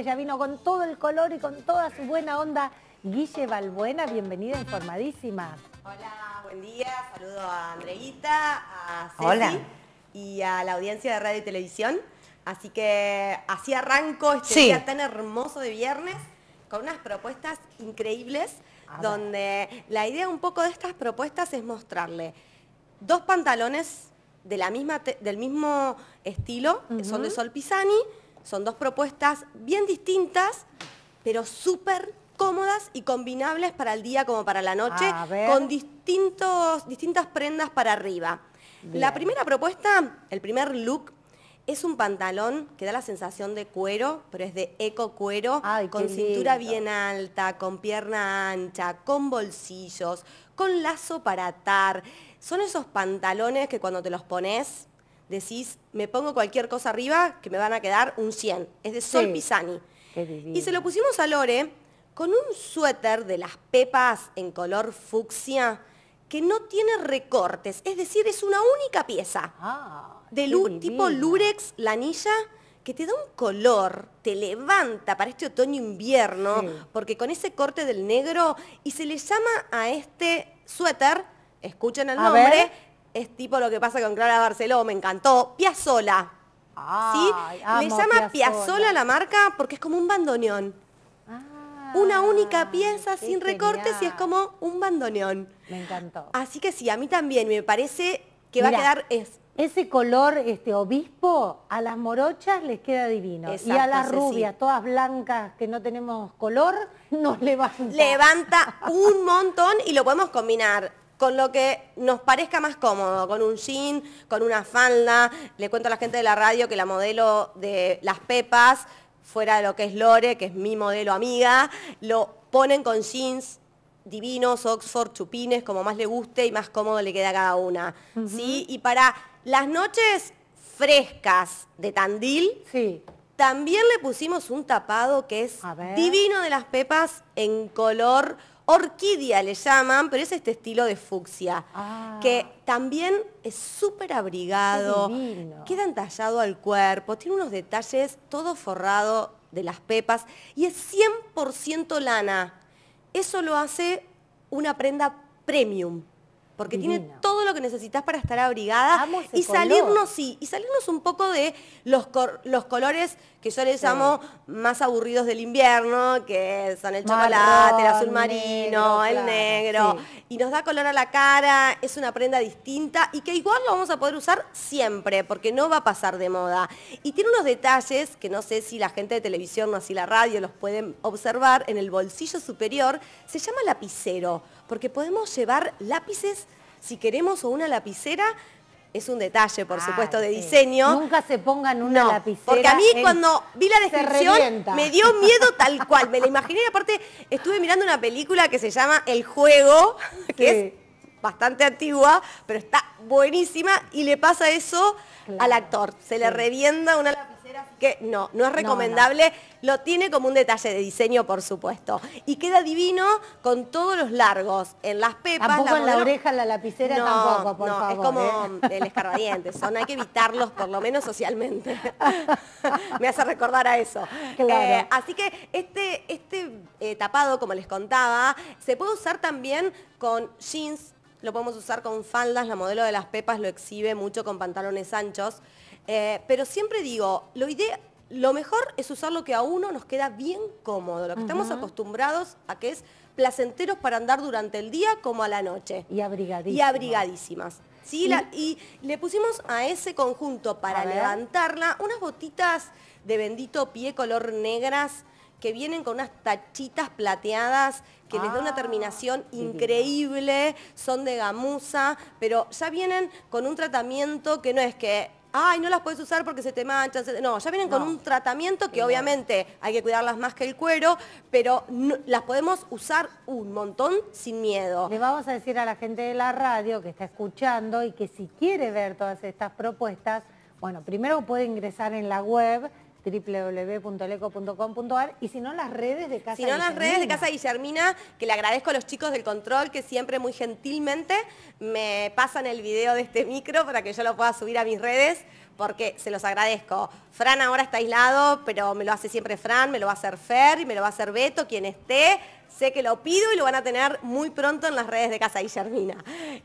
Ella vino con todo el color y con toda su buena onda. Guille Balbuena, bienvenida informadísima. Hola, buen día. Saludo a Andreita, a Ceci y a la audiencia de radio y televisión. Así que así arranco este día tan hermoso de viernes con unas propuestas increíbles donde la idea un poco de estas propuestas es mostrarle dos pantalones de la misma del mismo estilo, que son de Sol Pisani, son dos propuestas bien distintas, pero súper cómodas y combinables para el día como para la noche, con distintos, distintas prendas para arriba. La primera propuesta, el primer look, es un pantalón que da la sensación de cuero, pero es de eco cuero, con cintura bien alta, con pierna ancha, con bolsillos, con lazo para atar. Son esos pantalones que cuando te los pones decís, me pongo cualquier cosa arriba que me van a quedar un 100. Es de Sol Pisani. Y se lo pusimos a Lore con un suéter de las pepas en color fucsia que no tiene recortes, es decir, es una única pieza. Ah, de tipo lurex, lanilla, que te da un color, te levanta para este otoño-invierno, porque con ese corte del negro, y se le llama a este suéter, escuchen el nombre, es tipo lo que pasa con Clara Barceló, me encantó. Piazola. Me Le llama Piazola la marca porque es como un bandoneón. Ah, Una única pieza sin recortes y es como un bandoneón. Me encantó. Así que sí, a mí también me parece que va a quedar ese color este obispo a las morochas les queda divino y a las rubias todas blancas que no tenemos color nos levanta levanta un montón y lo podemos combinar con lo que nos parezca más cómodo, con un jean, con una falda. Le cuento a la gente de la radio que la modelo de las pepas, fuera de lo que es Lore, que es mi modelo amiga, lo ponen con jeans divinos, Oxford, chupines, como más le guste y más cómodo le queda a cada una. ¿sí? Y para las noches frescas de Tandil, también le pusimos un tapado que es divino de las pepas en color Orquídea le llaman, pero es este estilo de fucsia, ah. que también es súper abrigado, queda entallado al cuerpo, tiene unos detalles todo forrado de las pepas y es 100% lana. Eso lo hace una prenda premium porque tiene todo lo que necesitas para estar abrigada y salirnos sí, y salirnos un poco de los los colores que yo les llamo más aburridos del invierno, que son el chocolate, el azul marino, el negro y nos da color a la cara, es una prenda distinta y que igual lo vamos a poder usar siempre porque no va a pasar de moda. Y tiene unos detalles que no sé si la gente de televisión o así la radio los pueden observar en el bolsillo superior, se llama lapicero porque podemos llevar lápices si queremos o una lapicera. Es un detalle, por supuesto, de diseño. Nunca se pongan una lapicera. Porque a mí cuando vi la descripción me dio miedo tal cual. Me la imaginé. Y aparte, estuve mirando una película que se llama El Juego, que es bastante antigua, pero está buenísima y le pasa eso al actor. Se le revienda una que no, no es recomendable, lo tiene como un detalle de diseño, por supuesto. Y queda divino con todos los largos, en las pepas. Tampoco la en la oreja, la lapicera, tampoco, por favor, Es como ¿eh? el escarbadientes, son, hay que evitarlos por lo menos socialmente. Me hace recordar a eso. Eh, así que este, este eh, tapado, como les contaba, se puede usar también con jeans, lo podemos usar con faldas, la modelo de las pepas lo exhibe mucho con pantalones anchos. Eh, pero siempre digo, lo lo mejor es usar lo que a uno nos queda bien cómodo, lo que estamos acostumbrados a que es placenteros para andar durante el día como a la noche. Y abrigadísimas. Y abrigadísimas. Sí, ¿Y? le pusimos a ese conjunto para levantarla unas botitas de bendito pie color negras que vienen con unas tachitas plateadas que les da una ah, terminación increíble, son de gamuza, pero ya vienen con un tratamiento que no es que ay, no las puedes usar porque se te manchan. No, ya vienen con un tratamiento que obviamente hay que cuidarlas más que el cuero, pero las podemos usar un montón sin miedo. Le vamos a decir a la gente de la radio que está escuchando y que si quiere ver todas estas propuestas, bueno, primero puede ingresar en la web www.leco.com.ar y si no las redes de Casa Si no las redes de Casa Guillermina, que le agradezco a los chicos del control que siempre muy gentilmente me pasan el video de este micro para que yo lo pueda subir a mis redes porque se los agradezco. Fran ahora está aislado, pero me lo hace siempre Fran, me lo va a hacer Fer y me lo va a hacer Beto, quien esté Sé que lo pido y lo van a tener muy pronto en las redes de Casa Guillermina.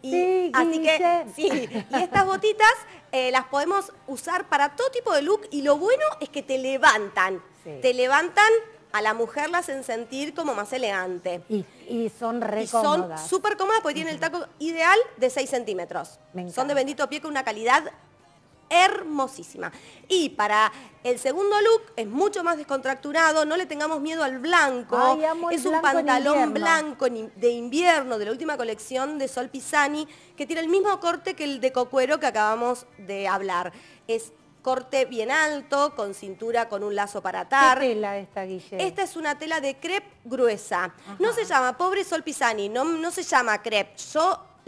Y, así que sí, y estas botitas eh, las podemos usar para todo tipo de look y lo bueno es que te levantan. Te levantan a la mujer las hacen sentir como más elegante. Y, son re y Son súper cómodas porque tienen el taco ideal de 6 centímetros. Son de bendito pie con una calidad hermosísima. Y para el segundo look es mucho más descontracturado, no le tengamos miedo al blanco. es un pantalón blanco de invierno de la última colección de Sol Pisani, que tiene el mismo corte que el de cocuero que acabamos de hablar. Es corte bien alto, con cintura, con un lazo para atar. esta, es una tela de crepe gruesa. No se llama, pobre Sol Pisani, no, no se llama crepe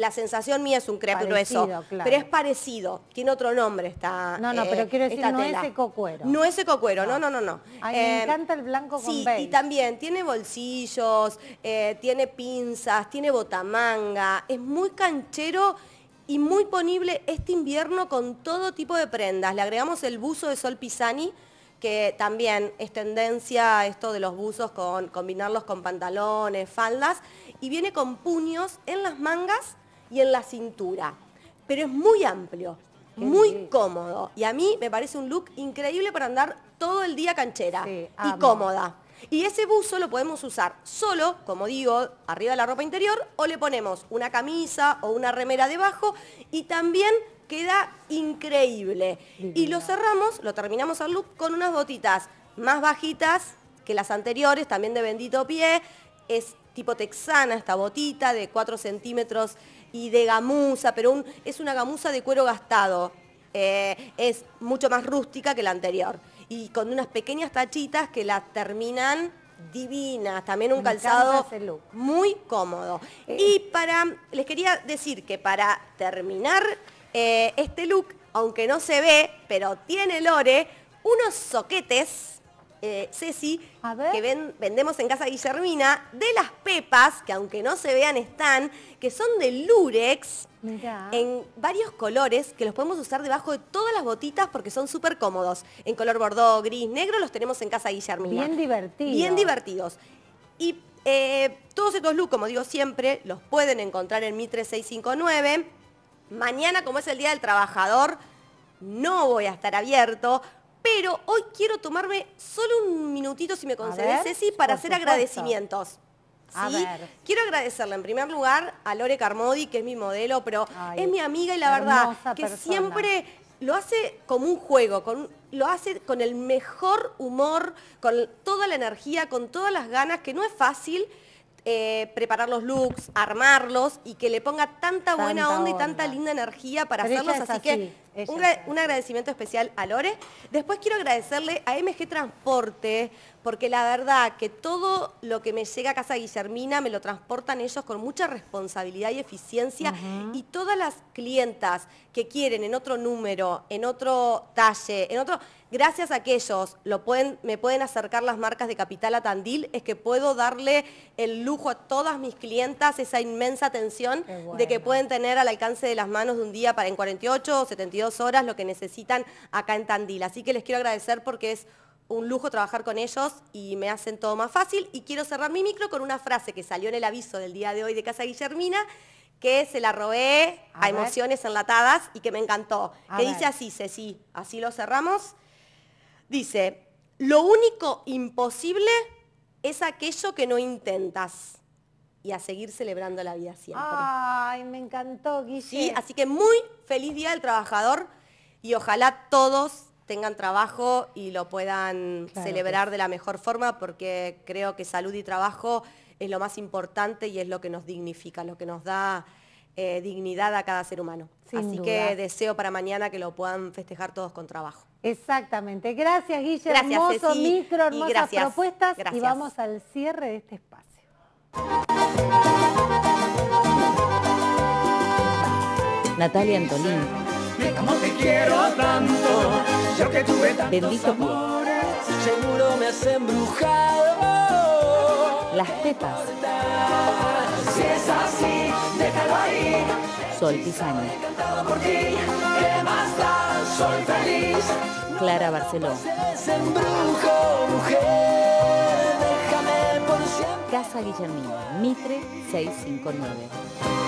la sensación mía es un crepe grueso. Pero es parecido, tiene otro nombre esta No, no, pero eh, quiero decir, no es ecocuero. No es ah. ecocuero, no, no, no, no. me eh, encanta el blanco con Sí, y también tiene bolsillos, eh, tiene pinzas, tiene botamanga, es muy canchero y muy ponible este invierno con todo tipo de prendas. Le agregamos el buzo de Sol Pisani, que también es tendencia esto de los buzos con combinarlos con pantalones, faldas, y viene con puños en las mangas y en la cintura. Pero es muy amplio, muy cómodo. Y a mí me parece un look increíble para andar todo el día canchera y cómoda. Y ese buzo lo podemos usar solo, como digo, arriba de la ropa interior o le ponemos una camisa o una remera debajo y también queda increíble. Y lo cerramos, lo terminamos al look con unas botitas más bajitas que las anteriores, también de bendito pie. Es tipo texana esta botita de 4 centímetros y de gamuza, pero es una gamuza de cuero gastado. Eh, es mucho más rústica que la anterior. Y con unas pequeñas tachitas que la terminan divinas, también un calzado muy cómodo. Eh. Y para, les quería decir que para terminar eh, este look, aunque no se ve, pero tiene lore, unos soquetes eh, Ceci, que vendemos en Casa Guillermina, de las pepas, que aunque no se vean están, que son de lurex, en varios colores que los podemos usar debajo de todas las botitas porque son súper cómodos. En color bordó, gris, negro, los tenemos en Casa Guillermina. Bien divertidos. Bien divertidos. Y eh, todos estos looks, como digo siempre, los pueden encontrar en Mi 3659. Mañana, como es el Día del Trabajador, no voy a estar abierto, pero hoy quiero tomarme solo un minutito, si me concedes, Ceci, para hacer agradecimientos. Quiero agradecerle en primer lugar a Lore Carmodi, que es mi modelo, pero es mi amiga y la verdad que siempre lo hace como un juego, lo hace con el mejor humor, con toda la energía, con todas las ganas, que no es fácil. Eh, preparar los looks, armarlos y que le ponga tanta, buena onda, y tanta linda energía para hacerlos. así, que un, agradecimiento especial a Lore. Después quiero agradecerle a MG Transporte, porque la verdad que todo lo que me llega a casa Guillermina me lo transportan ellos con mucha responsabilidad y eficiencia. Y todas las clientas que quieren en otro número, en otro talle, en otro... Gracias a que ellos lo pueden, me pueden acercar las marcas de Capital a Tandil, es que puedo darle el lujo a todas mis clientas esa inmensa atención de que pueden tener al alcance de las manos de un día para en 48 o 72 dos horas lo que necesitan acá en Tandil. Así que les quiero agradecer porque es un lujo trabajar con ellos y me hacen todo más fácil. Y quiero cerrar mi micro con una frase que salió en el aviso del día de hoy de Casa Guillermina, que se la robé a, emociones enlatadas y que me encantó. que dice así, Ceci, así lo cerramos. Dice, lo único imposible es aquello que no intentas y a seguir celebrando la vida siempre. Ay, me encantó, Guille. así que muy feliz Día del Trabajador y ojalá todos tengan trabajo y lo puedan celebrar de la mejor forma porque creo que salud y trabajo es lo más importante y es lo que nos dignifica, lo que nos da eh, dignidad a cada ser humano. Así que deseo para mañana que lo puedan festejar todos con trabajo. Exactamente. Gracias, Guille. Gracias, hermoso micro, hermosas propuestas. Y vamos al cierre de este espacio. Natalia Antolín. Como te quiero tanto, Bendito amores, seguro me has embrujado. Las tetas. Si es así, déjalo ahí. Sol Pisani. Soy feliz. Clara Barceló. Embrujo, mujer, déjame por siempre. Casa Guillermina, Mitre 659.